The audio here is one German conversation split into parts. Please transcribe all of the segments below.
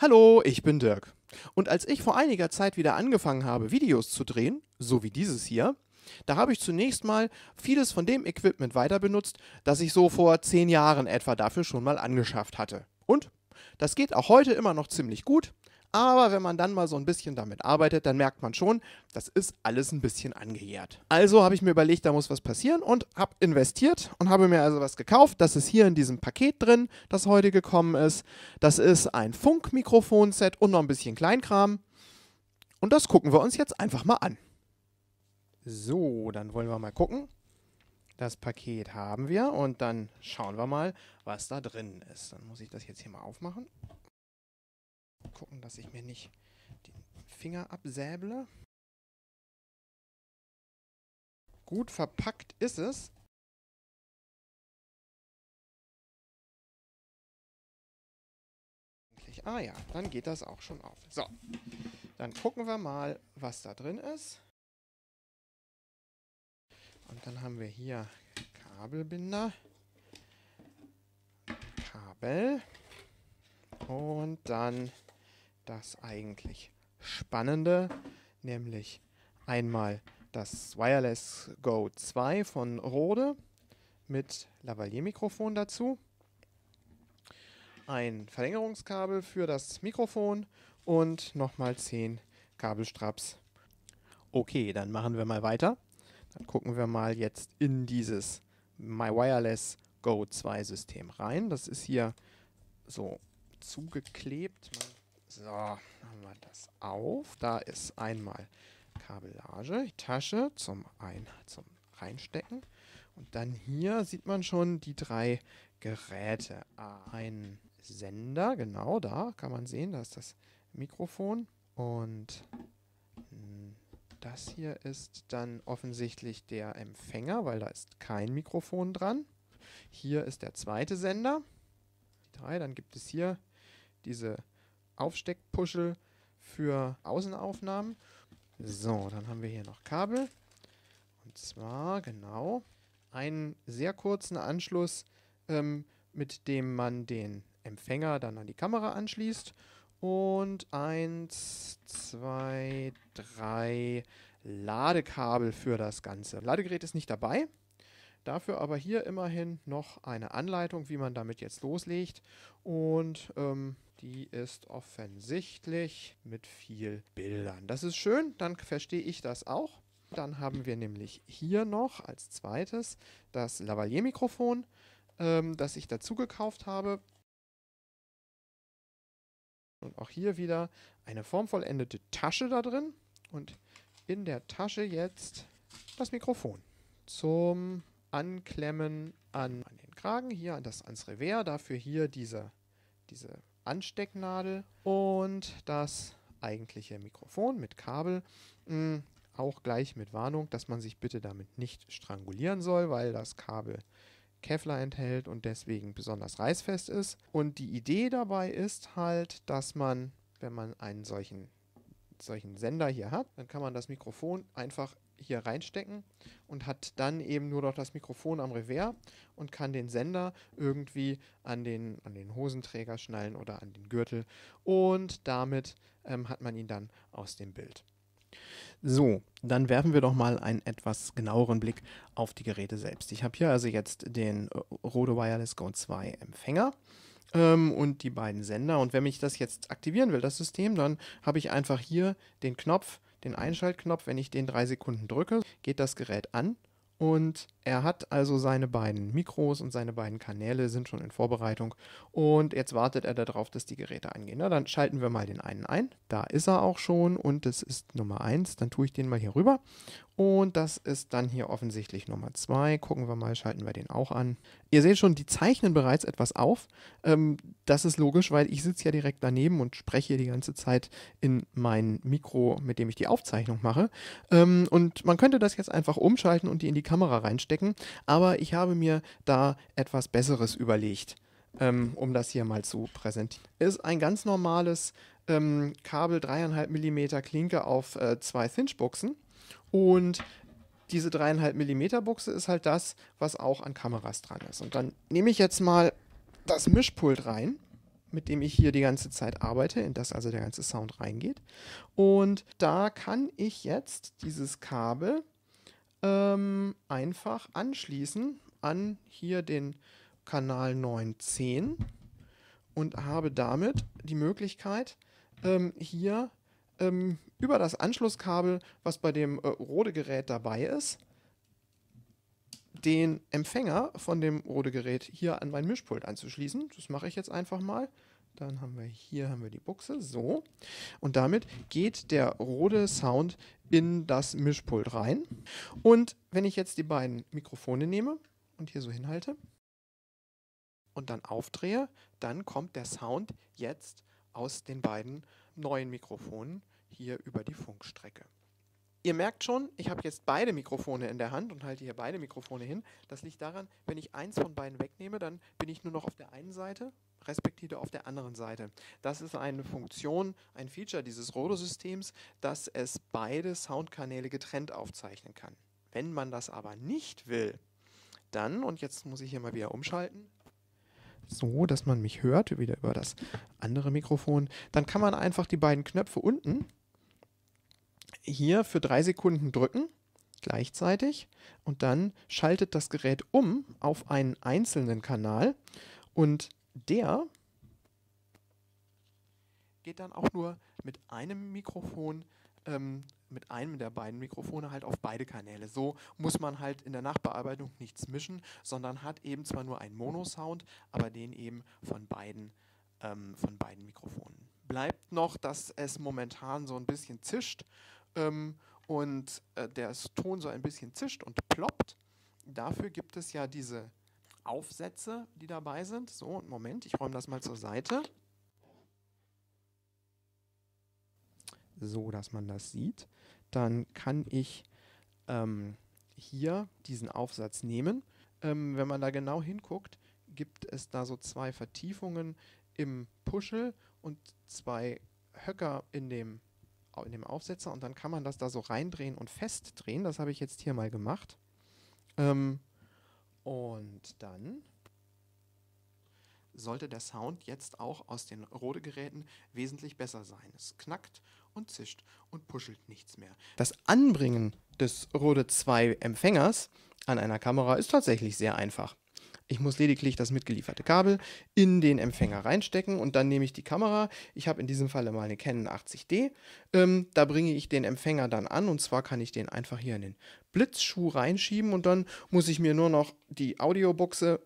Hallo, ich bin Dirk. Und als ich vor einiger Zeit wieder angefangen habe, Videos zu drehen, so wie dieses hier, da habe ich zunächst mal vieles von dem Equipment weiter benutzt, das ich so vor zehn Jahren etwa dafür schon mal angeschafft hatte. Und das geht auch heute immer noch ziemlich gut, aber wenn man dann mal so ein bisschen damit arbeitet, dann merkt man schon, das ist alles ein bisschen angejährt. Also habe ich mir überlegt, da muss was passieren und habe investiert und habe mir also was gekauft. Das ist hier in diesem Paket drin, das heute gekommen ist. Das ist ein Funkmikrofonset und noch ein bisschen Kleinkram. Und das gucken wir uns jetzt einfach mal an. So, dann wollen wir mal gucken. Das Paket haben wir und dann schauen wir mal, was da drin ist. Dann muss ich das jetzt hier mal aufmachen gucken, dass ich mir nicht den Finger absäble. Gut verpackt ist es. Ah ja, dann geht das auch schon auf. So, dann gucken wir mal, was da drin ist. Und dann haben wir hier Kabelbinder, Kabel und dann das eigentlich Spannende, nämlich einmal das Wireless Go 2 von Rode mit Lavalier-Mikrofon dazu, ein Verlängerungskabel für das Mikrofon und nochmal 10 Kabelstraps. Okay, dann machen wir mal weiter. Dann gucken wir mal jetzt in dieses My Wireless Go 2 System rein. Das ist hier so zugeklebt. Man so, haben wir das auf. Da ist einmal Kabellage, die Tasche zum, ein zum Reinstecken. Und dann hier sieht man schon die drei Geräte. Ein Sender, genau da kann man sehen, da ist das Mikrofon. Und das hier ist dann offensichtlich der Empfänger, weil da ist kein Mikrofon dran. Hier ist der zweite Sender. Die drei, dann gibt es hier diese Aufsteckpuschel für Außenaufnahmen. So, dann haben wir hier noch Kabel. Und zwar, genau, einen sehr kurzen Anschluss, ähm, mit dem man den Empfänger dann an die Kamera anschließt. Und eins, zwei, drei Ladekabel für das Ganze. Ladegerät ist nicht dabei. Dafür aber hier immerhin noch eine Anleitung, wie man damit jetzt loslegt. Und ähm, die ist offensichtlich mit viel Bildern. Das ist schön, dann verstehe ich das auch. Dann haben wir nämlich hier noch als zweites das Lavalier-Mikrofon, ähm, das ich dazu gekauft habe. Und auch hier wieder eine formvollendete Tasche da drin. Und in der Tasche jetzt das Mikrofon zum Anklemmen an, an den Kragen, hier das, ans Revers. Dafür hier diese, diese Anstecknadel und das eigentliche Mikrofon mit Kabel. Mh, mm, auch gleich mit Warnung, dass man sich bitte damit nicht strangulieren soll, weil das Kabel Kevlar enthält und deswegen besonders reißfest ist. Und die Idee dabei ist halt, dass man, wenn man einen solchen solchen Sender hier hat, dann kann man das Mikrofon einfach hier reinstecken und hat dann eben nur noch das Mikrofon am Revers und kann den Sender irgendwie an den, an den Hosenträger schnallen oder an den Gürtel und damit ähm, hat man ihn dann aus dem Bild. So, dann werfen wir doch mal einen etwas genaueren Blick auf die Geräte selbst. Ich habe hier also jetzt den äh, Rode Wireless Go 2 Empfänger ähm, und die beiden Sender. Und wenn ich das jetzt aktivieren will, das System, dann habe ich einfach hier den Knopf den Einschaltknopf. Wenn ich den drei Sekunden drücke, geht das Gerät an und er hat also seine beiden Mikros und seine beiden Kanäle sind schon in Vorbereitung. Und jetzt wartet er darauf, dass die Geräte angehen. Na, dann schalten wir mal den einen ein. Da ist er auch schon und das ist Nummer 1. Dann tue ich den mal hier rüber. Und das ist dann hier offensichtlich Nummer 2. Gucken wir mal, schalten wir den auch an. Ihr seht schon, die zeichnen bereits etwas auf. Ähm, das ist logisch, weil ich sitze ja direkt daneben und spreche die ganze Zeit in mein Mikro, mit dem ich die Aufzeichnung mache. Ähm, und man könnte das jetzt einfach umschalten und die in die Kamera reinstecken, aber ich habe mir da etwas Besseres überlegt, ähm, um das hier mal zu präsentieren. Ist ein ganz normales ähm, Kabel 3,5 mm Klinke auf äh, zwei thinch buchsen und diese 3,5 mm Buchse ist halt das, was auch an Kameras dran ist. Und dann nehme ich jetzt mal das Mischpult rein mit dem ich hier die ganze Zeit arbeite, in das also der ganze Sound reingeht. Und da kann ich jetzt dieses Kabel ähm, einfach anschließen an hier den Kanal 910 und habe damit die Möglichkeit, ähm, hier ähm, über das Anschlusskabel, was bei dem äh, Rode-Gerät dabei ist, den Empfänger von dem Rode-Gerät hier an mein Mischpult anzuschließen. Das mache ich jetzt einfach mal. Dann haben wir hier haben wir die Buchse, so. Und damit geht der rote Sound in das Mischpult rein. Und wenn ich jetzt die beiden Mikrofone nehme und hier so hinhalte und dann aufdrehe, dann kommt der Sound jetzt aus den beiden neuen Mikrofonen hier über die Funkstrecke. Ihr merkt schon, ich habe jetzt beide Mikrofone in der Hand und halte hier beide Mikrofone hin. Das liegt daran, wenn ich eins von beiden wegnehme, dann bin ich nur noch auf der einen Seite respektive auf der anderen Seite. Das ist eine Funktion, ein Feature dieses Rodo-Systems, dass es beide Soundkanäle getrennt aufzeichnen kann. Wenn man das aber nicht will, dann, und jetzt muss ich hier mal wieder umschalten, so, dass man mich hört, wieder über das andere Mikrofon, dann kann man einfach die beiden Knöpfe unten hier für drei Sekunden drücken, gleichzeitig, und dann schaltet das Gerät um auf einen einzelnen Kanal und der geht dann auch nur mit einem Mikrofon, ähm, mit einem der beiden Mikrofone halt auf beide Kanäle. So muss man halt in der Nachbearbeitung nichts mischen, sondern hat eben zwar nur einen Mono-Sound, aber den eben von beiden, ähm, von beiden Mikrofonen. Bleibt noch, dass es momentan so ein bisschen zischt ähm, und äh, der Ton so ein bisschen zischt und ploppt. Dafür gibt es ja diese Aufsätze, die dabei sind. So, Moment, ich räume das mal zur Seite. So, dass man das sieht. Dann kann ich ähm, hier diesen Aufsatz nehmen. Ähm, wenn man da genau hinguckt, gibt es da so zwei Vertiefungen im Puschel und zwei Höcker in dem, in dem Aufsetzer und dann kann man das da so reindrehen und festdrehen. Das habe ich jetzt hier mal gemacht. Ähm, und dann sollte der Sound jetzt auch aus den Rode-Geräten wesentlich besser sein. Es knackt und zischt und puschelt nichts mehr. Das Anbringen des Rode 2-Empfängers an einer Kamera ist tatsächlich sehr einfach. Ich muss lediglich das mitgelieferte Kabel in den Empfänger reinstecken und dann nehme ich die Kamera. Ich habe in diesem Falle mal eine Canon 80D. Ähm, da bringe ich den Empfänger dann an und zwar kann ich den einfach hier in den Blitzschuh reinschieben und dann muss ich mir nur noch die Audiobuchse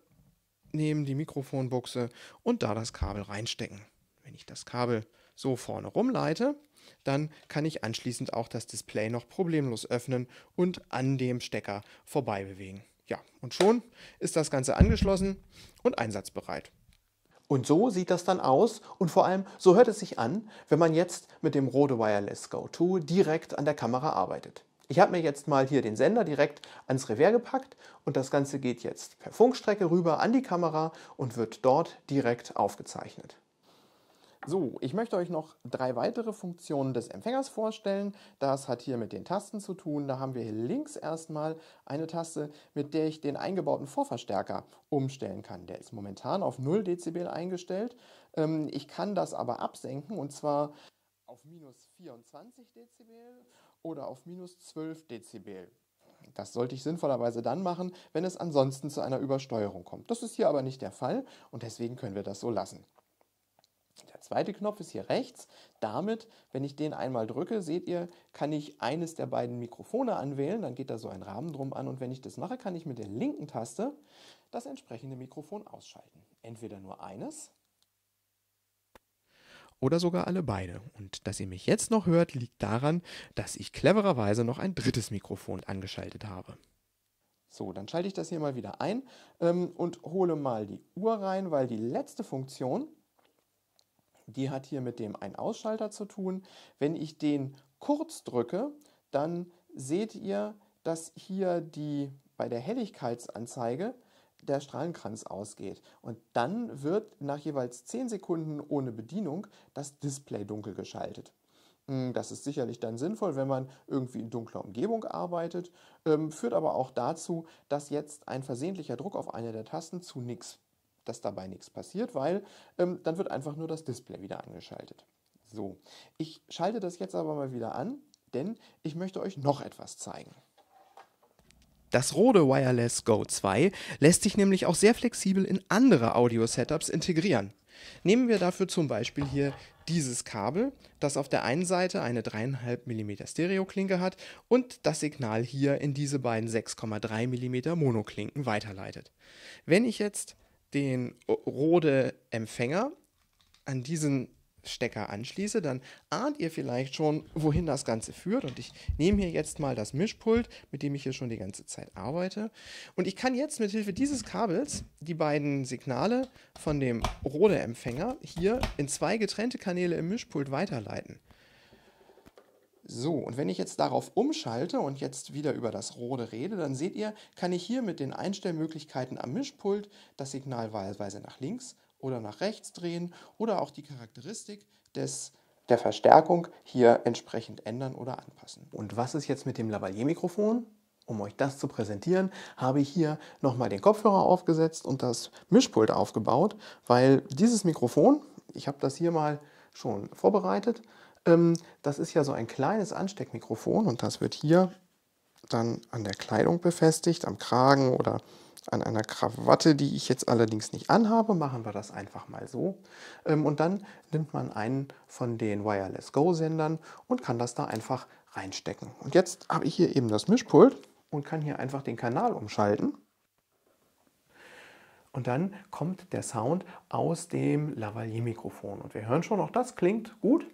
nehmen, die Mikrofonbuchse und da das Kabel reinstecken. Wenn ich das Kabel so vorne rumleite, dann kann ich anschließend auch das Display noch problemlos öffnen und an dem Stecker vorbei bewegen. Ja, und schon ist das Ganze angeschlossen und einsatzbereit. Und so sieht das dann aus und vor allem so hört es sich an, wenn man jetzt mit dem Rode Wireless Go 2 direkt an der Kamera arbeitet. Ich habe mir jetzt mal hier den Sender direkt ans Revers gepackt und das Ganze geht jetzt per Funkstrecke rüber an die Kamera und wird dort direkt aufgezeichnet. So, ich möchte euch noch drei weitere Funktionen des Empfängers vorstellen. Das hat hier mit den Tasten zu tun. Da haben wir hier links erstmal eine Taste, mit der ich den eingebauten Vorverstärker umstellen kann. Der ist momentan auf 0 Dezibel eingestellt. Ähm, ich kann das aber absenken und zwar auf minus 24 Dezibel oder auf minus 12 Dezibel. Das sollte ich sinnvollerweise dann machen, wenn es ansonsten zu einer Übersteuerung kommt. Das ist hier aber nicht der Fall und deswegen können wir das so lassen. Der zweite Knopf ist hier rechts. Damit, wenn ich den einmal drücke, seht ihr, kann ich eines der beiden Mikrofone anwählen. Dann geht da so ein Rahmen drum an. Und wenn ich das mache, kann ich mit der linken Taste das entsprechende Mikrofon ausschalten. Entweder nur eines oder sogar alle beide. Und dass ihr mich jetzt noch hört, liegt daran, dass ich clevererweise noch ein drittes Mikrofon angeschaltet habe. So, dann schalte ich das hier mal wieder ein ähm, und hole mal die Uhr rein, weil die letzte Funktion, die hat hier mit dem Ein-Ausschalter zu tun. Wenn ich den kurz drücke, dann seht ihr, dass hier die bei der Helligkeitsanzeige der Strahlenkranz ausgeht. Und dann wird nach jeweils 10 Sekunden ohne Bedienung das Display dunkel geschaltet. Hm, das ist sicherlich dann sinnvoll, wenn man irgendwie in dunkler Umgebung arbeitet, ähm, führt aber auch dazu, dass jetzt ein versehentlicher Druck auf eine der Tasten zu nichts dass dabei nichts passiert, weil ähm, dann wird einfach nur das Display wieder angeschaltet. So, ich schalte das jetzt aber mal wieder an, denn ich möchte euch noch etwas zeigen. Das Rode Wireless Go 2 lässt sich nämlich auch sehr flexibel in andere Audio-Setups integrieren. Nehmen wir dafür zum Beispiel hier dieses Kabel, das auf der einen Seite eine 3,5 mm Stereoklinke hat und das Signal hier in diese beiden 6,3 mm Monoklinken weiterleitet. Wenn ich jetzt den Rode-Empfänger an diesen Stecker anschließe, dann ahnt ihr vielleicht schon, wohin das Ganze führt. Und ich nehme hier jetzt mal das Mischpult, mit dem ich hier schon die ganze Zeit arbeite. Und ich kann jetzt mit Hilfe dieses Kabels die beiden Signale von dem Rode-Empfänger hier in zwei getrennte Kanäle im Mischpult weiterleiten. So, und wenn ich jetzt darauf umschalte und jetzt wieder über das Rode rede, dann seht ihr, kann ich hier mit den Einstellmöglichkeiten am Mischpult das Signal wahlweise nach links oder nach rechts drehen oder auch die Charakteristik des, der Verstärkung hier entsprechend ändern oder anpassen. Und was ist jetzt mit dem Lavalier-Mikrofon? Um euch das zu präsentieren, habe ich hier nochmal den Kopfhörer aufgesetzt und das Mischpult aufgebaut, weil dieses Mikrofon, ich habe das hier mal schon vorbereitet, ähm, das ist ja so ein kleines Ansteckmikrofon und das wird hier dann an der Kleidung befestigt, am Kragen oder an einer Krawatte, die ich jetzt allerdings nicht anhabe, machen wir das einfach mal so. Ähm, und dann nimmt man einen von den Wireless Go Sendern und kann das da einfach reinstecken. Und jetzt habe ich hier eben das Mischpult und kann hier einfach den Kanal umschalten. Und dann kommt der Sound aus dem Lavalier-Mikrofon. Und wir hören schon, auch das klingt gut.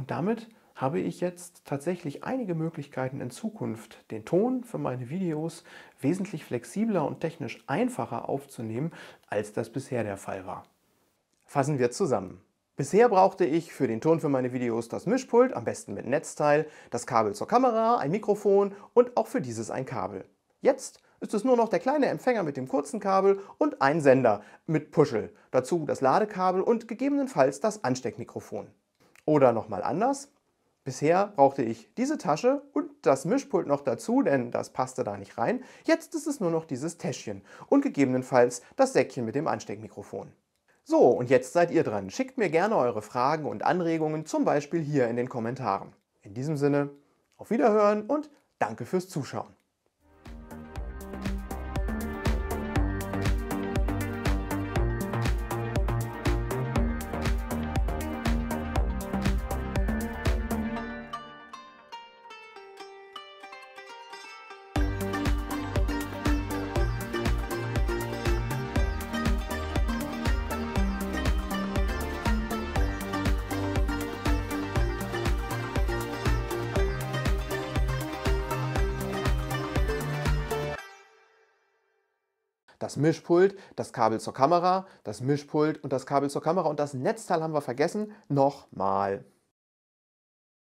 Und damit habe ich jetzt tatsächlich einige Möglichkeiten in Zukunft, den Ton für meine Videos wesentlich flexibler und technisch einfacher aufzunehmen, als das bisher der Fall war. Fassen wir zusammen. Bisher brauchte ich für den Ton für meine Videos das Mischpult, am besten mit Netzteil, das Kabel zur Kamera, ein Mikrofon und auch für dieses ein Kabel. Jetzt ist es nur noch der kleine Empfänger mit dem kurzen Kabel und ein Sender mit Puschel, dazu das Ladekabel und gegebenenfalls das Ansteckmikrofon. Oder nochmal anders. Bisher brauchte ich diese Tasche und das Mischpult noch dazu, denn das passte da nicht rein. Jetzt ist es nur noch dieses Täschchen und gegebenenfalls das Säckchen mit dem Ansteckmikrofon. So, und jetzt seid ihr dran. Schickt mir gerne eure Fragen und Anregungen, zum Beispiel hier in den Kommentaren. In diesem Sinne, auf Wiederhören und danke fürs Zuschauen. das Mischpult, das Kabel zur Kamera, das Mischpult und das Kabel zur Kamera und das Netzteil haben wir vergessen. Nochmal.